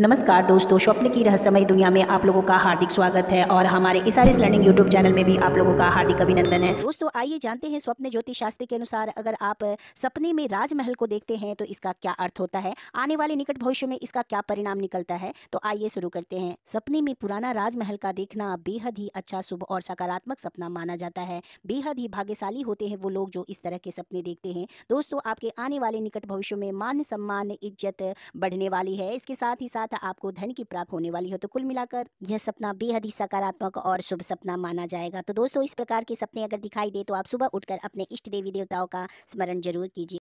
नमस्कार दोस्तों स्वप्न की रहस्यमय दुनिया में आप लोगों का हार्दिक स्वागत है और हमारे आर लर्निंग यूट्यूब चैनल में भी आप लोगों का हार्दिक अभिनंदन है दोस्तों आइए जानते हैं स्वप्न ज्योतिष शास्त्र के अनुसार अगर आप सपने में राजमहल को देखते हैं तो इसका क्या अर्थ होता है आने वाले निकट भविष्य में इसका क्या परिणाम निकलता है तो आइए शुरू करते हैं सपने में पुराना राजमहल का देखना बेहद ही अच्छा शुभ और सकारात्मक सपना माना जाता है बेहद ही भाग्यशाली होते हैं वो लोग जो इस तरह के सपने देखते हैं दोस्तों आपके आने वाले निकट भविष्य में मान सम्मान इज्जत बढ़ने वाली है इसके साथ ही साथ साथ आपको धन की प्राप्त होने वाली हो तो कुल मिलाकर यह सपना बेहद ही सकारात्मक और शुभ सपना माना जाएगा तो दोस्तों इस प्रकार के सपने अगर दिखाई दे तो आप सुबह उठकर अपने इष्ट देवी देवताओं का स्मरण जरूर कीजिए